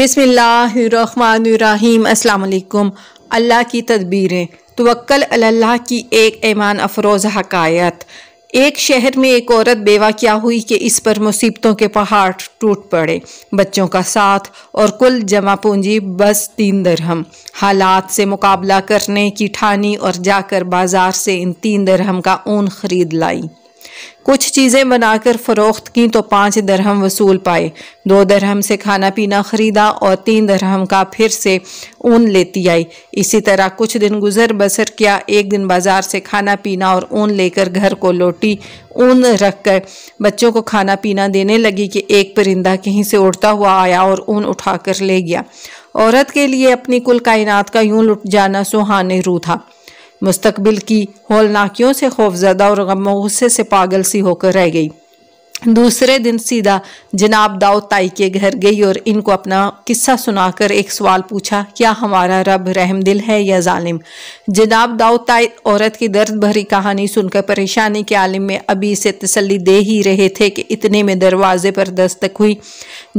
बिसमीम् अल्लाम अल्लाह की तदबीरें तोल अल्लाह की एक ईमान अफरोज़ हकायत एक शहर में एक औरत बेवा क्या हुई कि इस पर मुसीबतों के पहाड़ टूट पड़े बच्चों का साथ और कुल जमा पूंजी बस तीन दरहम हालात से मुकाबला करने की ठानी और जाकर बाजार से इन तीन दरहम का ऊन खरीद लाई कुछ चीज़ें बनाकर फ़रोख्त की तो पाँच दरहम वसूल पाए दो दरहम से खाना पीना ख़रीदा और तीन दरहम का फिर से ऊन लेती आई इसी तरह कुछ दिन गुजर बसर किया एक दिन बाज़ार से खाना पीना और ऊन लेकर घर को लौटी ऊन रख कर बच्चों को खाना पीना देने लगी कि एक परिंदा कहीं से उड़ता हुआ आया और ऊन उठाकर ले गया औरत के लिए अपनी कुल कायनात का यूं लुट जाना सुहाने रू था मुस्तबिल की होलनाकियों से खौफजदा और गम गुस्से से पागल सी होकर रह गई दूसरे दिन सीधा जनाब दाऊद ताई के घर गई और इनको अपना किस्सा सुनाकर एक सवाल पूछा क्या हमारा रब रहम दिल है या जालिम जनाब दाऊद ताई औरत की दर्द भरी कहानी सुनकर परेशानी के आलिम में अभी इसे तसली दे ही रहे थे कि इतने में दरवाजे पर दस्तक हुई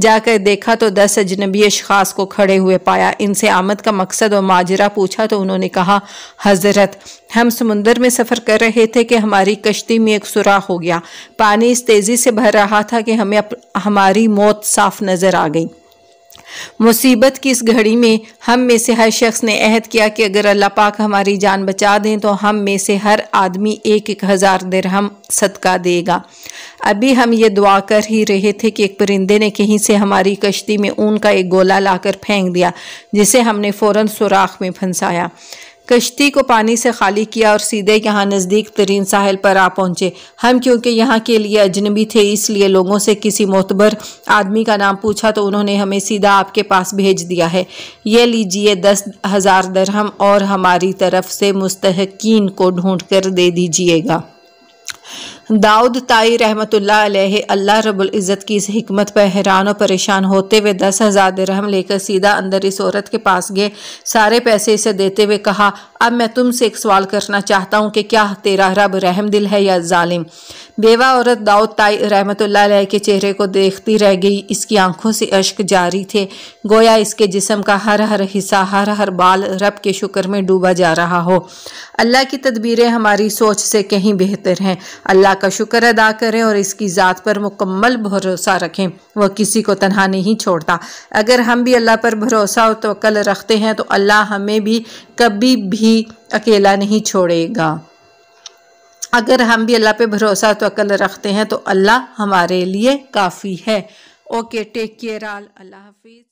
जाकर देखा तो दस अजनबी अशास को खड़े हुए पाया इनसे आमद का मकसद और माजरा पूछा तो उन्होंने कहा हजरत हम समुंदर में सफ़र कर रहे थे कि हमारी कश्ती में एक सुराख हो गया पानी इस तेज़ी से भर रहा था कि हमें अप, हमारी मौत साफ नज़र आ गई मुसीबत की इस घड़ी में हम में से हर शख्स ने अहद किया कि अगर अल्लाह पाक हमारी जान बचा दें तो हम में से हर आदमी एक एक हज़ार दरहम सदका देगा अभी हम ये दुआ कर ही रहे थे कि एक परिंदे ने कहीं से हमारी कश्ती में ऊन का एक गोला लाकर फेंक दिया जिसे हमने फ़ौर सुराख में फंसाया कश्ती को पानी से खाली किया और सीधे यहाँ नज़दीक तरीन साहिल पर आ पहुँचे हम क्योंकि यहाँ के लिए अजनबी थे इसलिए लोगों से किसी मोतबर आदमी का नाम पूछा तो उन्होंने हमें सीधा आपके पास भेज दिया है ये लीजिए दस हज़ार दरहम और हमारी तरफ से मुस्तकिन को ढूंढ कर दे दीजिएगा दाऊद ताई रहमत अल्लाह रबुल इज़्ज़त की इस हमत पर हैरान और परेशान होते हुए दस हज़ार दरहम लेकर सीधा अंदर इस औरत के पास गए सारे पैसे इसे देते हुए कहा अब मैं तुमसे एक सवाल करना चाहता हूँ कि क्या तेरा रब रहम दिल है या जालिम बेवा औरत दाऊद ताई रहमत के चेहरे को देखती रह गई इसकी आंखों से अश्क जारी थे गोया इसके जिसम का हर हर हिस्सा हर हर बाल रब के शुक्र में डूबा जा रहा हो अल्लाह की तदबीरें हमारी सोच से कहीं बेहतर हैं अल्लाह अल्लाह का शुक्र अदा करें और इसकी ज़ात पर मुकम्मल भरोसा रखें वह किसी को तनहा नहीं छोड़ता अगर हम भी अल्लाह पर भरोसा और तोकल रखते हैं तो अल्लाह हमें भी कभी भी अकेला नहीं छोड़ेगा अगर हम भी अल्लाह पर भरोसा तोकल रखते हैं तो अल्लाह हमारे लिए काफ़ी है ओके टेक केयर आल अल्लाह हाफिज़